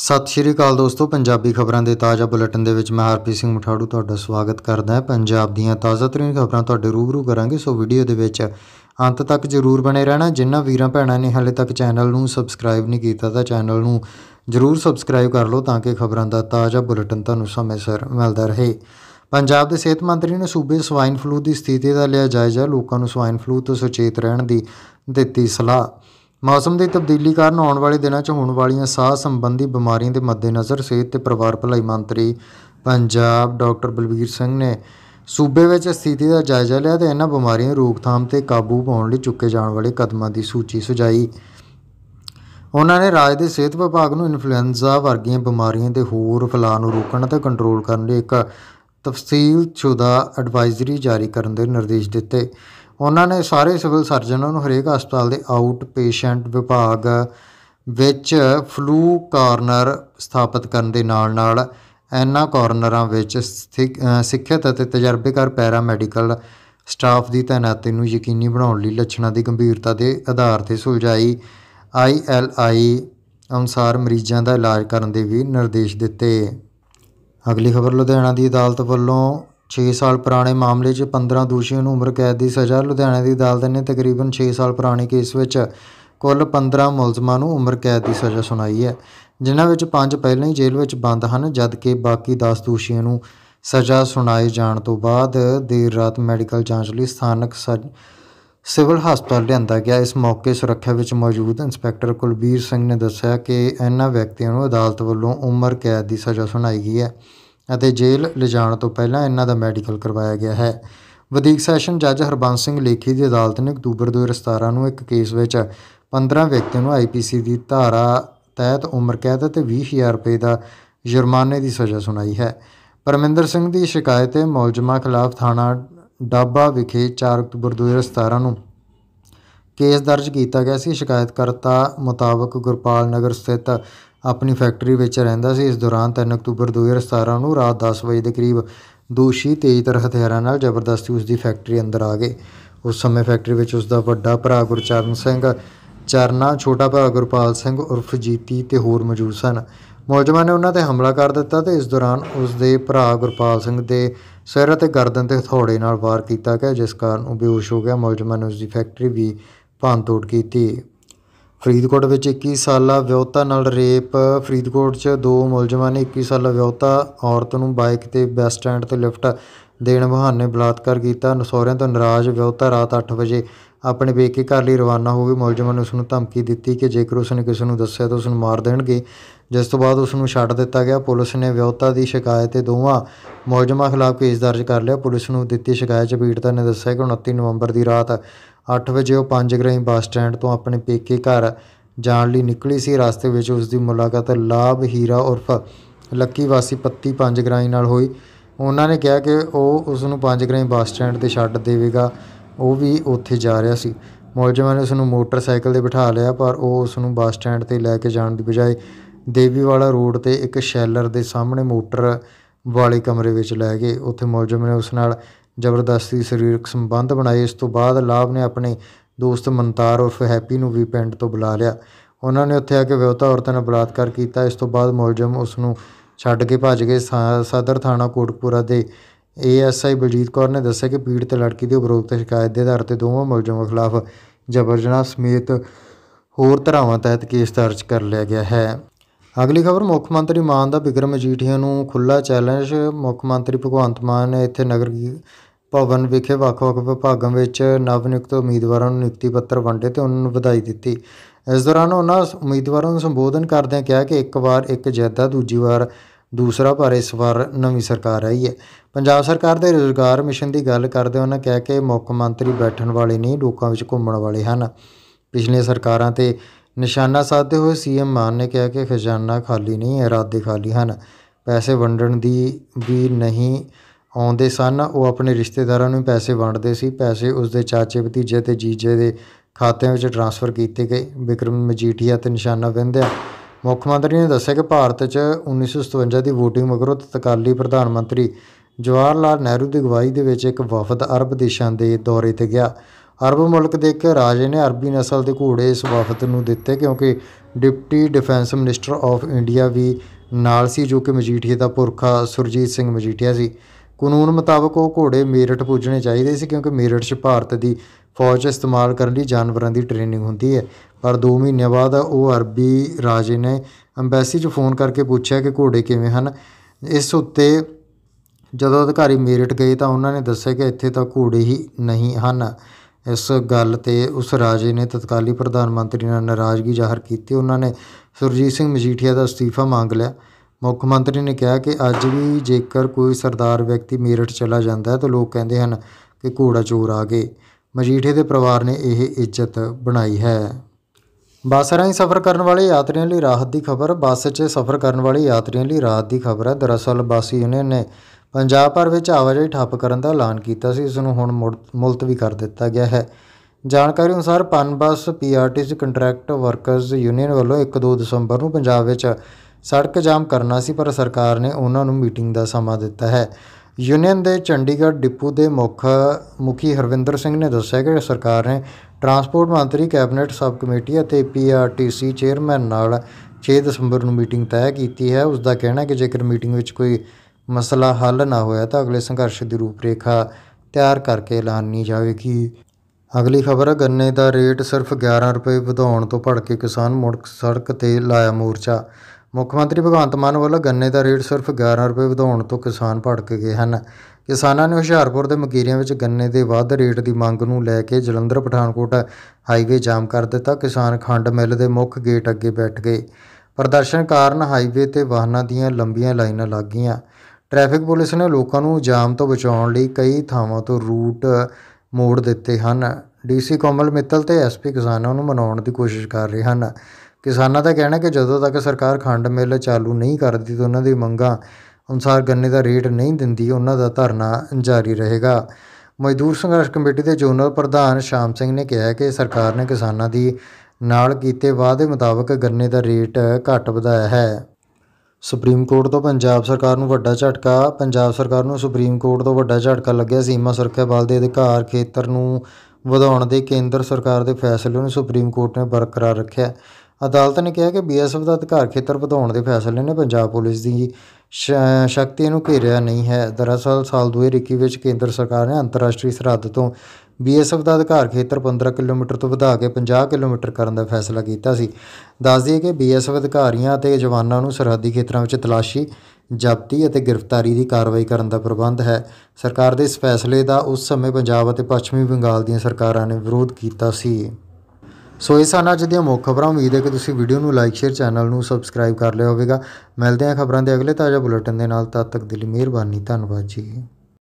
ਸਤਿ ਸ਼੍ਰੀ ਅਕਾਲ ਦੋਸਤੋ ਪੰਜਾਬੀ ਖਬਰਾਂ ਦੇ ਤਾਜ਼ਾ ਬੁਲੇਟਿਨ ਦੇ ਵਿੱਚ ਮੈਂ ਹਰਪ੍ਰੀਤ ਸਿੰਘ ਮਠਾੜੂ ਤੁਹਾਡਾ ਸਵਾਗਤ ਕਰਦਾ ਹਾਂ ਪੰਜਾਬ ਦੀਆਂ ਤਾਜ਼ਾ ਤਰੀਨ ਖਬਰਾਂ ਤੁਹਾਡੇ ਰੂਬਰੂ ਕਰਾਂਗੇ ਸੋ ਵੀਡੀਓ ਦੇ ਵਿੱਚ ਅੰਤ ਤੱਕ ਜ਼ਰੂਰ ਬਣੇ ਰਹਿਣਾ ਜਿਨ੍ਹਾਂ ਵੀਰਾਂ ਭੈਣਾਂ ਨੇ ਹਾਲੇ ਤੱਕ ਚੈਨਲ ਨੂੰ ਸਬਸਕ੍ਰਾਈਬ ਨਹੀਂ ਕੀਤਾ ਤਾਂ ਚੈਨਲ ਨੂੰ ਜ਼ਰੂਰ ਸਬਸਕ੍ਰਾਈਬ ਕਰ ਲਓ ਤਾਂ ਕਿ ਖਬਰਾਂ ਦਾ ਤਾਜ਼ਾ ਬੁਲੇਟਿਨ ਤੁਹਾਨੂੰ ਸਮੇਂ ਸਿਰ ਮਿਲਦਾ ਰਹੇ ਪੰਜਾਬ ਦੇ ਸਿਹਤ ਮੰਤਰੀ ਨੇ ਸੂਬੇ ਸਵਾਈਨ ਫਲੂ ਦੀ ਸਥਿਤੀ ਦਾ ਲਿਆ ਜਾਇਜ਼ਾ ਲੋਕਾਂ ਨੂੰ ਸਵਾਈਨ ਫਲੂ ਤੋਂ ਸੁਚੇਤ ਰਹਿਣ ਦੀ ਦਿੱਤੀ ਸਲਾਹ ਮੌਸਮ ਦੀ ਤਬਦੀਲੀ ਕਾਰਨ ਆਉਣ ਵਾਲੇ ਦਿਨਾਂ 'ਚ ਹੋਣ ਵਾਲੀਆਂ ਸਾਹ ਸੰਬੰਧੀ ਬਿਮਾਰੀਆਂ ਦੇ ਮੱਦੇਨਜ਼ਰ ਸਿਹਤ ਤੇ ਪਰਿਵਾਰ ਭਲਾਈ ਮੰਤਰੀ ਪੰਜਾਬ ਡਾਕਟਰ ਬਲਬੀਰ ਸਿੰਘ ਨੇ ਸੂਬੇ ਵਿੱਚ ਸਥਿਤੀ ਦਾ ਜਾਇਜ਼ਾ ਲਿਆ ਤੇ ਇਹਨਾਂ ਬਿਮਾਰੀਆਂ ਰੋਕਥਾਮ ਤੇ ਕਾਬੂ ਪਾਉਣ ਲਈ ਚੁੱਕੇ ਜਾਣ ਵਾਲੇ ਕਦਮਾਂ ਦੀ ਸੂਚੀ ਸੁਝਾਈ ਉਹਨਾਂ ਨੇ ਰਾਜ ਦੇ ਸਿਹਤ ਵਿਭਾਗ ਨੂੰ ਇਨਫਲੂਐਂਜ਼ਾ ਵਰਗੀਆਂ ਬਿਮਾਰੀਆਂ ਦੇ ਹੋਰ ਫੈਲਾਅ ਨੂੰ ਰੋਕਣ ਅਤੇ ਕੰਟਰੋਲ ਕਰਨ ਲਈ ਇੱਕ ਤਫਸੀਲ ਚੁਦਾ ਐਡਵਾਈਜ਼ਰੀ ਜਾਰੀ ਕਰਨ ਦੇ ਨਿਰਦੇਸ਼ ਦਿੱਤੇ ਉਹਨਾਂ ਨੇ ਸਾਰੇ ਸਿਵਲ ਸਰਜਨਾਂ ਨੂੰ ਹਰੇਕ ਹਸਪਤਾਲ ਦੇ ਆਊਟ ਪੇਸ਼ੈਂਟ ਵਿਭਾਗ ਵਿੱਚ ਫਲੂ ਕਾਰਨਰ ਸਥਾਪਿਤ ਕਰਨ ਦੇ ਨਾਲ-ਨਾਲ ਇਹਨਾਂ ਕਾਰਨਰਾਂ ਵਿੱਚ ਸਿੱਖਿਅਤ ਅਤੇ ਤਜਰਬੇਕਾਰ ਪੈਰਾ ਮੈਡੀਕਲ ਸਟਾਫ ਦੀ ਤਾਇਨਾਤੀ ਨੂੰ ਯਕੀਨੀ ਬਣਾਉਣ ਲਈ ਲੱਛਣਾਂ ਦੀ ਗੰਭੀਰਤਾ ਦੇ ਆਧਾਰ ਤੇ ਸੁਲਝਾਈ ਆਈਐਲਆਈ ਅਨੁਸਾਰ ਮਰੀਜ਼ਾਂ ਦਾ ਇਲਾਜ ਕਰਨ ਦੇ ਵੀ ਨਿਰਦੇਸ਼ ਦਿੱਤੇ ਅਗਲੀ ਖਬਰ ਲੁਧਿਆਣਾ ਦੀ ਅਦਾਲਤ ਵੱਲੋਂ 6 ਸਾਲ ਪੁਰਾਣੇ ਮਾਮਲੇ 'ਚ 15 ਦੋਸ਼ੀਆਂ ਨੂੰ ਉਮਰ ਕੈਦ ਦੀ ਸਜ਼ਾ ਲੁਧਿਆਣਾ ਦੀ ਅਦਾਲਤ ਨੇ ਤਕਰੀਬਨ 6 ਸਾਲ ਪੁਰਾਣੇ ਕੇਸ ਵਿੱਚ ਕੁੱਲ 15 ਮੁਲਜ਼ਮਾਂ ਨੂੰ ਉਮਰ ਕੈਦ ਦੀ ਸਜ਼ਾ ਸੁਣਾਈ ਹੈ ਜਿਨ੍ਹਾਂ ਵਿੱਚ 5 ਪਹਿਲਾਂ ਹੀ ਜੇਲ੍ਹ ਵਿੱਚ ਬੰਦ ਹਨ ਜਦਕਿ ਬਾਕੀ 10 ਦੋਸ਼ੀਆਂ ਨੂੰ ਸਜ਼ਾ ਸੁਣਾਏ ਜਾਣ ਤੋਂ ਬਾਅਦ ਦੇਰ ਰਾਤ ਮੈਡੀਕਲ ਜਾਂਚ ਲਈ ਸਥਾਨਕ ਸਿਵਲ ਹਸਪਤਾਲ ਲਿਆਂਦਾ ਗਿਆ ਇਸ ਮੌਕੇ ਸੁਰੱਖਿਆ ਵਿੱਚ ਮੌਜੂਦ ਇੰਸਪੈਕਟਰ ਕੁਲਬੀਰ ਸਿੰਘ ਨੇ ਦੱਸਿਆ ਕਿ ਇਹਨਾਂ ਵਿਅਕਤੀਆਂ ਨੂੰ ਅਦਾਲਤ ਵੱਲੋਂ ਉਮਰ ਕੈਦ ਦੀ ਸਜ਼ਾ ਸੁਣਾਈ ਗਈ ਹੈ ਅਤੇ ਜੇਲ੍ਹ ਲਿਜਾਣ ਤੋਂ ਪਹਿਲਾਂ ਇਹਨਾਂ ਦਾ ਮੈਡੀਕਲ ਕਰਵਾਇਆ ਗਿਆ ਹੈ ਵਧੀਕ ਸੈਸ਼ਨ ਜੱਜ ਹਰਬੰਸ ਸਿੰਘ ਲੇਖੀ ਦੀ ਅਦਾਲਤ ਨੇ ਅਕਤੂਬਰ 2017 ਨੂੰ ਇੱਕ ਕੇਸ ਵਿੱਚ 15 ਵਿਅਕਤੀਆਂ ਨੂੰ ਆਈਪੀਸੀ ਦੀ ਧਾਰਾ ਤਹਿਤ ਉਮਰ ਕੈਦ ਅਤੇ 20000 ਰੁਪਏ ਦਾ ਜੁਰਮਾਨੇ ਦੀ ਸਜ਼ਾ ਸੁਣਾਈ ਹੈ ਪਰਮਿੰਦਰ ਸਿੰਘ ਦੀ ਸ਼ਿਕਾਇਤ ਤੇ ਮੌਲਜਮਾ ਖਿਲਾਫ ਥਾਣਾ ਡਾਬਾ ਵਿਖੇ 4 ਅਕਤੂਬਰ 2017 ਨੂੰ ਕੇਸ ਦਰਜ ਕੀਤਾ ਗਿਆ ਸੀ ਸ਼ਿਕਾਇਤਕਰਤਾ ਮੁਤਾਬਕ ਗੁਰਪਾਲ ਨਗਰ ਸਥਿਤ ਆਪਣੀ ਫੈਕਟਰੀ ਵਿੱਚ ਰਹਿੰਦਾ ਸੀ ਇਸ ਦੌਰਾਨ 3 ਅਕਤੂਬਰ 2017 ਨੂੰ ਰਾਤ 10 ਵਜੇ ਦੇ ਕਰੀਬ ਦੋਸ਼ੀ ਤੇਜ਼ਤਰ ਹਥਿਆਰਾਂ ਨਾਲ ਜ਼ਬਰਦਸਤੀ ਉਸ ਦੀ ਫੈਕਟਰੀ ਅੰਦਰ ਆ ਗਏ ਉਸ ਸਮੇਂ ਫੈਕਟਰੀ ਵਿੱਚ ਉਸ ਦਾ ਵੱਡਾ ਭਰਾ ਗੁਰਚਰਨ ਸਿੰਘ ਚਰਨਾ ਛੋਟਾ ਭਰਾ ਗੁਰਪਾਲ ਸਿੰਘ ਉਰਫ ਜੀਤੀ ਤੇ ਹੋਰ ਮੌਜੂਦ ਸਨ ਮੌਜਮਾਨ ਨੇ ਉਹਨਾਂ ਤੇ ਹਮਲਾ ਕਰ ਦਿੱਤਾ ਤੇ ਇਸ ਦੌਰਾਨ ਉਸ ਦੇ ਭਰਾ ਗੁਰਪਾਲ ਸਿੰਘ ਦੇ ਸਿਰ ਅਤੇ ਗਰਦਨ ਤੇ ਹਥੌੜੇ ਨਾਲ ਵਾਰ ਕੀਤਾ ਗਿਆ ਜਿਸ ਕਾਰਨ ਉਹ ਬੇਹੋਸ਼ ਹੋ ਗਿਆ ਮੌਜਮਾਨ ਨੇ ਉਸ ਦੀ ਫੈਕਟਰੀ ਵੀ ਭੰਨ ਤੋੜ ਕੀਤੀ ਫਰੀਦਕੋਟ ਵਿੱਚ 21 ਸਾਲਾ ਵਿਆਹੁਤਾ ਨਾਲ ਰੇਪ ਫਰੀਦਕੋਟ 'ਚ ਦੋ ਮੁਲਜ਼ਮਾਂ ਨੇ 21 ਸਾਲਾ ਵਿਆਹੁਤਾ ਔਰਤ ਨੂੰ ਬਾਈਕ ਤੇ ਬੱਸ ਸਟੈਂਡ ਤੇ ਲਿਫਟ ਦੇਣ ਬਹਾਨੇ ਬਲਾਤਕਾਰ ਕੀਤਾ ਸਹੁਰਿਆਂ ਤੋਂ ਨਾਰਾਜ਼ ਵਿਆਹੁਤਾ ਰਾਤ 8 ਵਜੇ ਆਪਣੇ ਵੇਖ ਕੇ ਘਰ ਲਈ ਰਵਾਨਾ ਹੋ ਗਏ ਮੁਲਜ਼ਮਾਂ ਨੇ ਉਸ ਨੂੰ ਧਮਕੀ ਦਿੱਤੀ ਕਿ ਜੇਕਰ ਉਸ ਨੇ ਕਿਸੇ ਨੂੰ ਦੱਸਿਆ ਤਾਂ ਉਸ ਨੂੰ ਮਾਰ ਦੇਣਗੇ ਜਿਸ ਤੋਂ ਬਾਅਦ ਉਸ ਨੂੰ ਛੱਡ ਦਿੱਤਾ ਗਿਆ ਪੁਲਿਸ ਨੇ ਵਿਅਹੁਤਾ ਦੀ ਸ਼ਿਕਾਇਤ ਤੇ ਦੋਵਾਂ ਮੌਲਜਮਾਂ ਖਿਲਾਫ ਕੇਸ ਦਰਜ ਕਰ ਲਿਆ ਪੁਲਿਸ ਨੂੰ ਦਿੱਤੀ ਸ਼ਿਕਾਇਤ 'ਚ ਪੀੜਤਾ ਨੇ ਦੱਸਿਆ ਕਿ 29 ਨਵੰਬਰ ਦੀ ਰਾਤ 8 ਵਜੇ ਉਹ 5 ਗ੍ਰਾਮ ਬੱਸ ਸਟੈਂਡ ਤੋਂ ਆਪਣੇ ਪੇਕੇ ਘਰ ਜਾਣ ਲਈ ਨਿਕਲੀ ਸੀ ਰਸਤੇ ਵਿੱਚ ਉਸ ਦੀ ਮੁਲਾਕਾਤ ਲਾਭ ਹੀਰਾ ਉਰਫ ਲੱਕੀ ਵਾਸੀ ਪੱਤੀ 5 ਗ੍ਰਾਮ ਨਾਲ ਹੋਈ ਉਹਨਾਂ ਨੇ ਕਿਹਾ ਕਿ ਉਹ ਉਸ ਨੂੰ 5 ਗ੍ਰਾਮ ਬੱਸ ਸਟੈਂਡ ਤੇ ਛੱਡ ਦੇਵੇਗਾ ਉਹ ਵੀ ਉੱਥੇ ਜਾ ਰਿਹਾ ਸੀ ਮੌਜਮਾਨ ਨੇ ਉਸ ਨੂੰ ਮੋਟਰਸਾਈਕਲ ਤੇ ਬਿਠਾ ਲਿਆ ਪਰ ਉਹ ਉਸ ਨੂੰ ਬੱਸ ਸਟੈਂਡ ਤੇ ਲੈ ਕੇ ਜਾਣ ਦੀ ਬਜਾਏ ਦੇਵੀਵਾਲਾ ਰੋਡ ਤੇ ਇੱਕ ਸ਼ੈਲਰ ਦੇ ਸਾਹਮਣੇ ਮੋਟਰ ਵਾਲੇ ਕਮਰੇ ਵਿੱਚ ਲੈ ਗਏ ਉੱਥੇ ਮੌਜਮਾਨ ਨੇ ਉਸ ਨਾਲ ਜ਼ਬਰਦਸਤੀ ਸਰੀਰਕ ਸੰਬੰਧ ਬਣਾਏ ਇਸ ਤੋਂ ਬਾਅਦ ਲਾਭ ਨੇ ਆਪਣੇ ਦੋਸਤ ਮਨਤਾਰ ਉਰਫ ਹੈਪੀ ਨੂੰ ਵੀ ਪਿੰਡ ਤੋਂ ਬੁਲਾ ਲਿਆ ਉਹਨਾਂ ਨੇ ਉੱਥੇ ਆ ਕੇ ਵਿਅਤਾ ਔਰਤਾਂ ਨਾਲ ਬਲਾਤਕਾਰ ਕੀਤਾ ਇਸ ਤੋਂ ਬਾਅਦ ਮੌਜਮ ਉਸ ਨੂੰ ਛੱਡ ਕੇ ਭੱਜ ਗਏ ਸਦਰ ਥਾਣਾ ਕੋਟਪੂਰਾ ਦੇ ਏਐਸਆਈ ਬਲਜੀਤ ਕੌਰ ਨੇ ਦੱਸਿਆ ਕਿ ਪੀੜਤ ਤੇ ਲੜਕੀ ਦੀ ਉਪਰੋਕਤ ਸ਼ਿਕਾਇਤ ਦੇ ਆਧਾਰ ਤੇ ਦੋਵਾਂ ਮੁਲਜ਼ਮਾਂ ਖਿਲਾਫ ਜਬਰ ਜਨਾਹ ਸਮੇਤ ਹੋਰ ਧਰਾਵਾਂ ਤਹਿਤ ਕੇਸ ਦਰਜ ਕਰ ਲਿਆ ਗਿਆ ਹੈ ਅਗਲੀ ਖਬਰ ਮੁੱਖ ਮੰਤਰੀ ਮਾਨ ਦਾ ਵਿਕਰਮ ਮਜੀਠੀਆ ਨੂੰ ਖੁੱਲਾ ਚੈਲੰਜ ਮੁੱਖ ਮੰਤਰੀ ਭਗਵੰਤ ਮਾਨ ਨੇ ਇੱਥੇ ਨਗਰ ਭਵਨ ਵਿਖੇ ਵੱਖ-ਵੱਖ ਵਿਭਾਗਾਂ ਵਿੱਚ ਨਵ ਨਿਯੁਕਤ ਉਮੀਦਵਾਰਾਂ ਨੂੰ ਨਿਯੁਕਤੀ ਪੱਤਰ ਵੰਡੇ ਤੇ ਉਹਨਾਂ ਨੂੰ ਵਧਾਈ ਦਿੱਤੀ ਇਸ ਦੌਰਾਨ ਉਹਨਾਂ ਉਮੀਦਵਾਰਾਂ ਨੂੰ ਸੰਬੋਧਨ ਕਰਦਿਆਂ ਕਿਹਾ ਕਿ ਇੱਕ ਵਾਰ ਇੱਕ ਜੈਦਾ ਦੂਜੀ ਵਾਰ ਦੂਸਰਾ ਪਰ ਇਸ ਵਾਰ ਨਵੀਂ ਸਰਕਾਰ ਆਈ ਹੈ ਪੰਜਾਬ ਸਰਕਾਰ ਦੇ ਰੋਜ਼ਗਾਰ ਮਿਸ਼ਨ ਦੀ ਗੱਲ ਕਰਦੇ ਉਹਨਾਂ ਕਹਿ ਕੇ ਮੁੱਖ ਮੰਤਰੀ ਬੈਠਣ ਵਾਲੇ ਨਹੀਂ ਲੋਕਾਂ ਵਿੱਚ ਘੁੰਮਣ ਵਾਲੇ ਹਨ ਪਿਛਲੀਆਂ ਸਰਕਾਰਾਂ ਤੇ ਨਿਸ਼ਾਨਾ ਸਾਧਦੇ ਹੋਏ ਸੀਐਮ ਮਾਨ ਨੇ ਕਿਹਾ ਕਿ ਖਜ਼ਾਨਾ ਖਾਲੀ ਨਹੀਂ ਹੈ ਇਰਾਦੇ ਖਾਲੀ ਹਨ ਪੈਸੇ ਵੰਡਣ ਦੀ ਵੀ ਨਹੀਂ ਆਉਂਦੇ ਸਨ ਉਹ ਆਪਣੇ ਰਿਸ਼ਤੇਦਾਰਾਂ ਨੂੰ ਪੈਸੇ ਵੰਡਦੇ ਸੀ ਪੈਸੇ ਉਸਦੇ ਚਾਚੇ ਭਤੀਜੇ ਤੇ ਜੀਜੇ ਦੇ ਖਾਤਿਆਂ ਵਿੱਚ ਟ੍ਰਾਂਸਫਰ ਕੀਤੇ ਗਏ ਵਿਕਰਮ ਮਜੀਠੀਆ ਤੇ ਨਿਸ਼ਾਨਾ ਵੰਦਿਆ ਮੁੱਖ ਮੰਤਰੀ ਨੇ ਦੱਸਿਆ ਕਿ ਭਾਰਤ 'ਚ 1957 ਦੀ VOTING ਮਗਰੋਂ ਤਤਕਾਲੀ ਪ੍ਰਧਾਨ ਮੰਤਰੀ ਜਵਾਹਰ ਲਾਲ ਨਹਿਰੂ ਦੀ ਗਵਾਹੀ ਦੇ ਵਿੱਚ ਇੱਕ ਵਫਦ ਅਰਬ ਦੇਸ਼ਾਂ ਦੇ ਦੌਰੇ ਤੇ ਗਿਆ ਅਰਬ ਮੁਲਕ ਦੇ ਇੱਕ ਰਾਜੇ ਨੇ ਅਰਬੀ ਨਸਲ ਦੇ ਘੋੜੇ ਇਸ ਵਫਦ ਨੂੰ ਦਿੱਤੇ ਕਿਉਂਕਿ deputy defence minister of India ਵੀ ਨਾਲ ਸੀ ਜੋ ਕਿ ਮਜੀਠੀਆ ਦਾ ਪੁਰਖਾ ਸੁਰਜੀਤ ਸਿੰਘ ਮਜੀਠੀਆ ਸੀ ਕਾਨੂੰਨ ਮੁਤਾਬਕ ਉਹ ਘੋੜੇ ਮੇਰਠ ਪੁੱਜਣੇ ਚਾਹੀਦੇ ਸੀ ਕਿਉਂਕਿ ਮੇਰਠ 'ਚ ਭਾਰਤ ਦੀ ਫੌਜ ਇਸਤੇਮਾਲ ਕਰਨ ਲਈ ਜਾਨਵਰਾਂ ਦੀ ਟ੍ਰੇਨਿੰਗ ਹੁੰਦੀ ਹੈ ਪਰ 2 ਮਹੀਨੇ ਬਾਅਦ ਉਹ ਅਰਬੀ ਰਾਜੇ ਨੇ ਅੰਬੈਸੀ 'ਚ ਫੋਨ ਕਰਕੇ ਪੁੱਛਿਆ ਕਿ ਘੋੜੇ ਕਿਵੇਂ ਹਨ ਇਸ ਉੱਤੇ ਜਦੋਂ ਅਧਿਕਾਰੀ ਮੇਰਠ ਗਏ ਤਾਂ ਉਹਨਾਂ ਨੇ ਦੱਸਿਆ ਕਿ ਇੱਥੇ ਤਾਂ ਘੋੜੇ ਹੀ ਨਹੀਂ ਹਨ ਇਸ ਗੱਲ ਤੇ ਉਸ ਰਾਜੇ ਨੇ ਤਤਕਾਲੀ ਪ੍ਰਧਾਨ ਮੰਤਰੀ ਨਾਲ ਨਾਰਾਜ਼ਗੀ ਜ਼ਾਹਰ ਕੀਤੀ ਉਹਨਾਂ ਨੇ ਸੁਰਜੀਤ ਸਿੰਘ ਮਜੀਠੀਆ ਦਾ ਅਸਤੀਫਾ ਮੰਗ ਲਿਆ ਮੁੱਖ ਮੰਤਰੀ ਨੇ ਕਿਹਾ ਕਿ ਅੱਜ ਵੀ ਜੇਕਰ ਕੋਈ ਸਰਦਾਰ ਵਿਅਕਤੀ ਮੇਰਠ ਚਲਾ ਜਾਂਦਾ ਹੈ ਤਾਂ ਲੋਕ ਕਹਿੰਦੇ ਹਨ ਕਿ ਘੋੜਾ ਚੋਰ ਆ ਗਏ ਮਜੀਠੇ ਦੇ ਪਰਿਵਾਰ ਨੇ ਇਹ ਇੱਜ਼ਤ ਬਣਾਈ ਹੈ ਬੱਸ ਰਾਹੀਂ ਸਫ਼ਰ ਕਰਨ ਵਾਲੇ ਯਾਤਰੀਆਂ ਲਈ ਰਾਹਤ ਦੀ ਖਬਰ ਬੱਸ 'ਚ ਸਫ਼ਰ ਕਰਨ ਵਾਲੇ ਯਾਤਰੀਆਂ ਲਈ ਰਾਹਤ ਦੀ ਖਬਰ ਹੈ ਦਰਅਸਲ ਬੱਸ ਯੂਨੀਅਨ ਨੇ ਪੰਜਾਬ ਭਰ ਵਿੱਚ ਆਵਾਜਾਈ ਠੱਪ ਕਰਨ ਦਾ ਐਲਾਨ ਕੀਤਾ ਸੀ ਇਸ ਨੂੰ ਹੁਣ ਮੁਲਤਵੀ ਕਰ ਦਿੱਤਾ ਗਿਆ ਹੈ ਜਾਣਕਾਰੀ ਅਨੁਸਾਰ Punbus PRTC contract workers union ਵੱਲੋਂ 1-2 ਦਸੰਬਰ ਨੂੰ ਪੰਜਾਬ ਵਿੱਚ ਸੜਕ ਜਾਮ ਕਰਨਾ ਸੀ ਪਰ ਸਰਕਾਰ ਨੇ ਉਹਨਾਂ ਨੂੰ ਮੀਟਿੰਗ ਦਾ ਸਮਾਂ ਦਿੱਤਾ ਹੈ ਯੂਨੀਅਨ ਦੇ ਚੰਡੀਗੜ੍ਹ ਡਿਪੂ ਦੇ ਮੁਖ ਮੁਖੀ ਹਰਵਿੰਦਰ ਸਿੰਘ ਨੇ ਦੱਸਿਆ ਕਿ ਸਰਕਾਰ ਨੇ ਟਰਾਂਸਪੋਰਟ ਮੰਤਰੀ ਕੈਬਨਿਟ ਸਬ ਕਮੇਟੀ ਅਤੇ ਪੀਆਰਟੀਸੀ ਚੇਅਰਮੈਨ ਨਾਲ 6 ਦਸੰਬਰ ਨੂੰ ਮੀਟਿੰਗ ਤੈਅ ਕੀਤੀ ਹੈ ਉਸ ਦਾ ਕਹਿਣਾ ਹੈ ਕਿ ਜੇਕਰ ਮੀਟਿੰਗ ਵਿੱਚ ਕੋਈ ਮਸਲਾ ਹੱਲ ਨਾ ਹੋਇਆ ਤਾਂ ਅਗਲੇ ਸੰਘਰਸ਼ ਦੀ ਰੂਪਰੇਖਾ ਤਿਆਰ ਕਰਕੇ ਐਲਾਨੀ ਜਾਵੇਗੀ ਅਗਲੀ ਖਬਰ ਹੈ ਗੰਨੇ ਦਾ ਰੇਟ ਸਿਰਫ 11 ਰੁਪਏ ਵਧਾਉਣ ਤੋਂ ਭੜਕੇ ਕਿਸਾਨ ਮੁੜ ਸੜਕ ਤੇ ਲਾਇਆ ਮੋਰਚਾ ਮੁੱਖ ਮੰਤਰੀ ਭਗਵੰਤ ਮਾਨ ਵੱਲੋਂ ਗੰਨੇ ਦਾ ਰੇਟ ਸਿਰਫ 11 ਰੁਪਏ ਵਧਾਉਣ ਤੋਂ ਕਿਸਾਨ ਭੜਕ ਗਏ ਹਨ ਕਿਸਾਨਾਂ ਨੇ ਹੁਸ਼ਿਆਰਪੁਰ ਦੇ ਮਕੀਰੀਆਂ ਵਿੱਚ ਗੰਨੇ ਦੇ ਵੱਧ ਰੇਟ ਦੀ ਮੰਗ ਨੂੰ ਲੈ ਕੇ ਜਲੰਧਰ ਪਠਾਨਕੋਟ ਹਾਈਵੇ ਜਾਮ ਕਰ ਦਿੱਤਾ ਕਿਸਾਨ ਖੰਡ ਮਿੱਲ ਦੇ ਮੁੱਖ ਗੇਟ ਅੱਗੇ ਬੈਠ ਗਏ ਪ੍ਰਦਰਸ਼ਨ ਕਾਰਨ ਹਾਈਵੇ ਤੇ ਵਾਹਨਾਂ ਦੀਆਂ ਲੰਬੀਆਂ ਲਾਈਨਾਂ ਲੱਗ ਗਈਆਂ ਟ੍ਰੈਫਿਕ ਪੁਲਿਸ ਨੇ ਲੋਕਾਂ ਨੂੰ ਜਾਮ ਤੋਂ ਬਚਾਉਣ ਲਈ ਕਈ ਥਾਵਾਂ ਤੋਂ ਰੂਟ ਮੋੜ ਦਿੱਤੇ ਹਨ ਡੀਸੀ ਕੋਮਲ ਮਿੱਤਲ ਤੇ ਐਸਪੀ ਕਿਸਾਨਾਂ ਨੂੰ ਮਨਾਉਣ ਦੀ ਕੋਸ਼ਿਸ਼ ਕਰ ਰਹੇ ਹਨ ਕਿਸਾਨਾਂ ਦਾ ਕਹਿਣਾ ਹੈ ਕਿ ਜਦੋਂ ਤੱਕ ਸਰਕਾਰ ਖੰਡ ਮਿੱਲ ਚਾਲੂ ਨਹੀਂ ਕਰਦੀ ਤੇ ਉਹਨਾਂ ਦੀ ਮੰਗਾਂ ਅਨੁਸਾਰ ਗੰਨੇ ਦਾ ਰੇਟ ਨਹੀਂ ਦਿੰਦੀ ਉਹਨਾਂ ਦਾ ਧਰਨਾ ਜਾਰੀ ਰਹੇਗਾ ਮਜ਼ਦੂਰ ਸੰਘਰਸ਼ ਕਮੇਟੀ ਦੇ ਜੋਨਲ ਪ੍ਰਧਾਨ ਸ਼ਾਮ ਸਿੰਘ ਨੇ ਕਿਹਾ ਕਿ ਸਰਕਾਰ ਨੇ ਕਿਸਾਨਾਂ ਦੀ ਨਾਲ ਕੀਤੇ ਵਾਅਦੇ ਮੁਤਾਬਕ ਗੰਨੇ ਦਾ ਰੇਟ ਘੱਟ ਵਧਾਇਆ ਹੈ ਸੁਪਰੀਮ ਕੋਰਟ ਤੋਂ ਪੰਜਾਬ ਸਰਕਾਰ ਨੂੰ ਵੱਡਾ ਝਟਕਾ ਪੰਜਾਬ ਸਰਕਾਰ ਨੂੰ ਸੁਪਰੀਮ ਕੋਰਟ ਤੋਂ ਵੱਡਾ ਝਟਕਾ ਲੱਗਿਆ ਸੀਮਾ ਸੁਰੱਖਿਆ ਬਲ ਦੇ ਅਧਿਕਾਰ ਖੇਤਰ ਨੂੰ ਵਧਾਉਣ ਦੇ ਕੇਂਦਰ ਸਰਕਾਰ ਦੇ ਫੈਸਲੇ ਨੂੰ ਸੁਪਰੀਮ ਕੋਰਟ ਨੇ ਬਰਕਰਾਰ ਰੱਖਿਆ ਅਦਾਲਤ ਨੇ ਕਿਹਾ ਕਿ ਬੀਐਸਐਫ ਦਾ ਅਧਿਕਾਰ ਖੇਤਰ ਵਧਾਉਣ ਦੇ ਫੈਸਲੇ ਨੇ ਪੰਜਾਬ ਪੁਲਿਸ ਦੀ ਸ਼ਕਤੀ ਨੂੰ ਘੇਰਿਆ ਨਹੀਂ ਹੈ ਦਰਅਸਲ ਸਾਲ 2021 ਵਿੱਚ ਕੇਂਦਰ ਸਰਕਾਰ ਨੇ ਅੰਤਰਰਾਸ਼ਟਰੀ ਸਰਹੱਦ ਤੋਂ ਬੀਐਸਐਫ ਦਾ ਅਧਿਕਾਰ ਖੇਤਰ 15 ਕਿਲੋਮੀਟਰ ਤੋਂ ਵਧਾ ਕੇ 50 ਕਿਲੋਮੀਟਰ ਕਰਨ ਦਾ ਫੈਸਲਾ ਕੀਤਾ ਸੀ ਦੱਸ ਦਈਏ ਕਿ ਬੀਐਸਐਫ ਅਧਿਕਾਰੀਆਂ ਅਤੇ ਜਵਾਨਾਂ ਨੂੰ ਸਰਹੱਦੀ ਖੇਤਰਾਂ ਵਿੱਚ ਤਲਾਸ਼ੀ ਜ਼ਬਤੀ ਅਤੇ ਗ੍ਰਿਫਤਾਰੀ ਦੀ ਕਾਰਵਾਈ ਕਰਨ ਦਾ ਪ੍ਰਬੰਧ ਹੈ ਸਰਕਾਰ ਦੇ ਇਸ ਫੈਸਲੇ ਦਾ ਉਸ ਸਮੇਂ ਪੰਜਾਬ ਅਤੇ ਪੱਛਮੀ ਬੰਗਾਲ ਦੀਆਂ ਸਰਕਾਰਾਂ ਨੇ ਵਿਰੋਧ ਕੀਤਾ ਸੀ ਸੋ ਇਹ ਸਨ ਅੱਜ ਦੀਆਂ ਮੁੱਖ ਖਬਰਾਂ ਉਮੀਦ ਹੈ ਕਿ ਤੁਸੀਂ ਵੀਡੀਓ ਨੂੰ ਲਾਈਕ ਸ਼ੇਅਰ ਚੈਨਲ ਨੂੰ ਸਬਸਕ੍ਰਾਈਬ ਕਰ ਲਿਆ ਹੋਵੇਗਾ ਮਿਲਦੇ ਹਾਂ ਖਬਰਾਂ ਦੇ ਅਗਲੇ ਤਾਜ਼ਾ ਬੁਲੇਟਿਨ ਦੇ ਨਾਲ ਤਦ ਤੱਕ ਦਿਲੀ ਮਿਹਰਬਾਨੀ ਧੰਨਵਾਦ ਜੀ